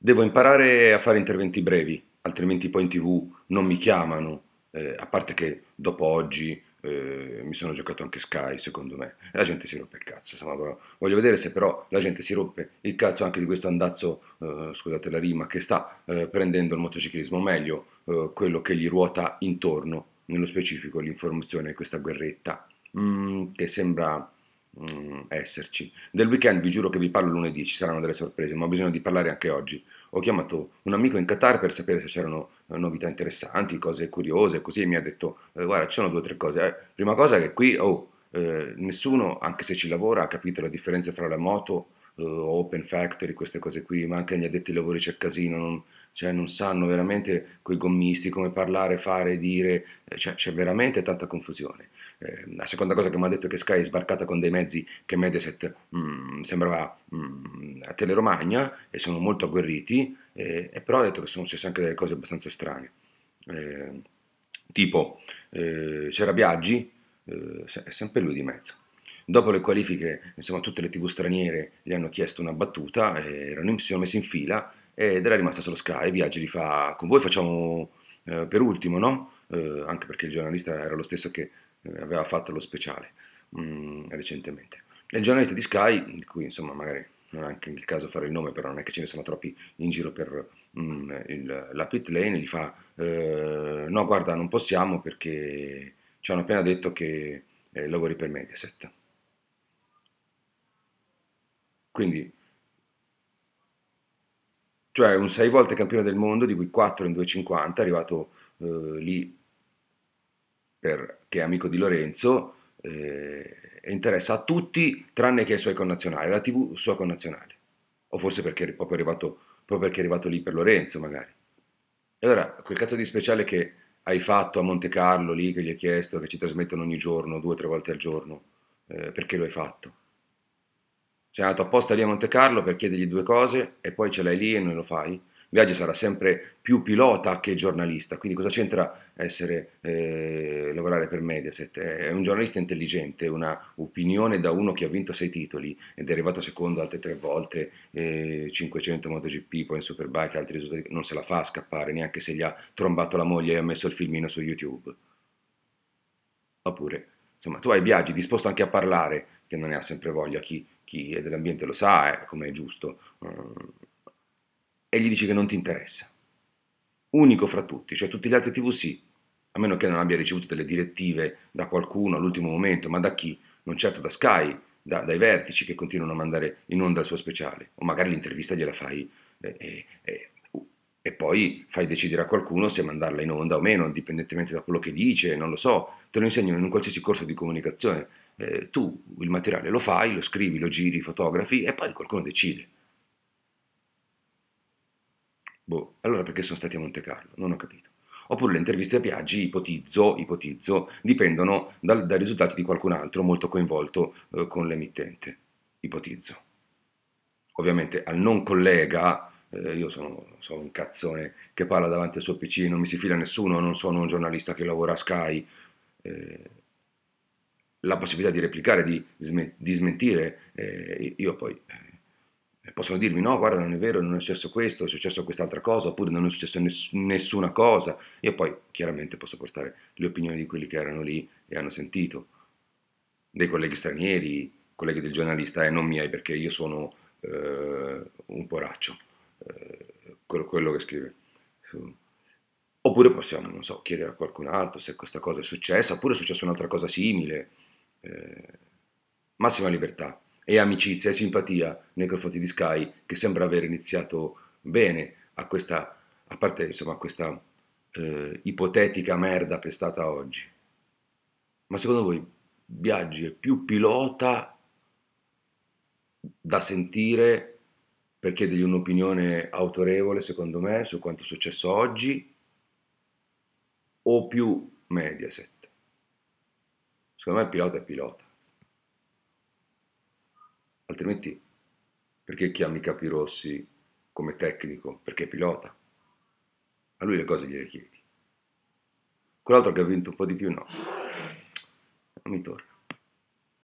Devo imparare a fare interventi brevi, altrimenti poi in tv non mi chiamano, eh, a parte che dopo oggi eh, mi sono giocato anche Sky, secondo me. La gente si rompe il cazzo. Insomma, voglio vedere se però la gente si rompe il cazzo anche di questo andazzo, eh, scusate la rima, che sta eh, prendendo il motociclismo, o meglio eh, quello che gli ruota intorno, nello specifico l'informazione questa guerretta, mm, che sembra mh, mm, esserci. Del weekend vi giuro che vi parlo lunedì, ci saranno delle sorprese, ma ho bisogno di parlare anche oggi. Ho chiamato un amico in Qatar per sapere se c'erano eh, novità interessanti, cose curiose, così e mi ha detto eh, guarda ci sono due o tre cose. Eh, prima cosa è che qui oh, eh, nessuno, anche se ci lavora, ha capito la differenza tra la moto uh, Open Factory, queste cose qui, ma anche gli addetti ai lavori c'è casino, non, cioè non sanno veramente quei gommisti come parlare, fare, dire, eh, cioè, c'è veramente tanta confusione. Eh, la seconda cosa che mi ha detto è che Sky è sbarcata con dei mezzi che Mediaset mm, sembrava mm, a Teleromagna e sono molto agguerriti, eh, e però ha detto che sono successe anche delle cose abbastanza strane. Ehm, eh, tipo, c'era Biaggi, eh, è sempre lui di mezzo Dopo le qualifiche, insomma, tutte le tv straniere gli hanno chiesto una battuta, eh, erano in, si sono messi in fila ed era rimasta solo Sky. Viaggi li fa con voi, facciamo eh, per ultimo, no? Eh, anche perché il giornalista era lo stesso che eh, aveva fatto lo speciale mh, mm, recentemente. E il giornalista di Sky, di cui insomma magari non è anche il caso fare il nome, però non è che ce ne sono troppi in giro per mh, mm, il, la pit lane, gli fa eh, no guarda non possiamo perché ci hanno appena detto che eh, lavori per Mediaset. Quindi, cioè un 6 volte campione del mondo, di cui 4 in 2,50, è arrivato eh, lì perché è amico di Lorenzo, eh, interessa a tutti tranne che ai suoi connazionali, la TV sua connazionale, o forse perché è proprio arrivato, proprio perché è arrivato lì per Lorenzo magari. E allora, quel cazzo di speciale che hai fatto a Monte Carlo lì, che gli hai chiesto, che ci trasmettono ogni giorno, due o tre volte al giorno, eh, perché lo hai fatto? Sei cioè, andato apposta lì a Monte Carlo per chiedergli due cose e poi ce l'hai lì e non lo fai. viaggio sarà sempre più pilota che giornalista, quindi cosa c'entra essere, eh, lavorare per Mediaset? È un giornalista intelligente, una opinione da uno che ha vinto sei titoli ed è arrivato secondo altre tre volte, eh, 500 MotoGP, poi in Superbike, altri risultati, non se la fa a scappare neanche se gli ha trombato la moglie e ha messo il filmino su YouTube. Oppure, insomma, tu hai Biagi disposto anche a parlare, che non ne ha sempre voglia chi chi è dell'ambiente lo sa, eh, come è giusto, eh, e gli dici che non ti interessa. Unico fra tutti, cioè tutti gli altri TV sì, a meno che non abbia ricevuto delle direttive da qualcuno all'ultimo momento, ma da chi? Non certo da Sky, da, dai vertici che continuano a mandare in onda il suo speciale, o magari l'intervista gliela fai e, eh, e, eh, e poi fai decidere a qualcuno se mandarla in onda o meno, indipendentemente da quello che dice, non lo so, te lo insegnano in un qualsiasi corso di comunicazione eh, tu il materiale lo fai, lo scrivi, lo giri, fotografi e poi qualcuno decide. Boh, allora perché sono stati a Monte Carlo? Non ho capito. Oppure le interviste a Piaggi, ipotizzo, ipotizzo, dipendono dal, dai risultati di qualcun altro molto coinvolto eh, con l'emittente. Ipotizzo. Ovviamente al non collega, eh, io sono, sono, un cazzone che parla davanti al suo PC, non mi si fila nessuno, non sono un giornalista che lavora a Sky eh, la possibilità di replicare, di, di smentire, eh, io poi eh, possono dirmi no, guarda non è vero, non è successo questo, è successo quest'altra cosa, oppure non è successo ness nessuna cosa, io poi chiaramente posso portare le opinioni di quelli che erano lì e hanno sentito, dei colleghi stranieri, colleghi del giornalista e eh, non miei perché io sono eh, un poraccio, eh, quello, quello, che scrive. Oppure possiamo, non so, chiedere a qualcun altro se questa cosa è successa, oppure è successa un'altra cosa simile eh, massima libertà e amicizia e simpatia nei confronti di Sky che sembra aver iniziato bene a questa, a parte insomma, a questa eh, ipotetica merda prestata oggi. Ma secondo voi Biaggi è più pilota da sentire per chiedergli un'opinione autorevole, secondo me, su quanto è successo oggi, o più Mediaset? secondo me il pilota è pilota. Altrimenti perché chiami Capirossi come tecnico? Perché è pilota. A lui le cose gliele chiedi. Quell'altro che ha vinto un po' di più no. Non mi torna.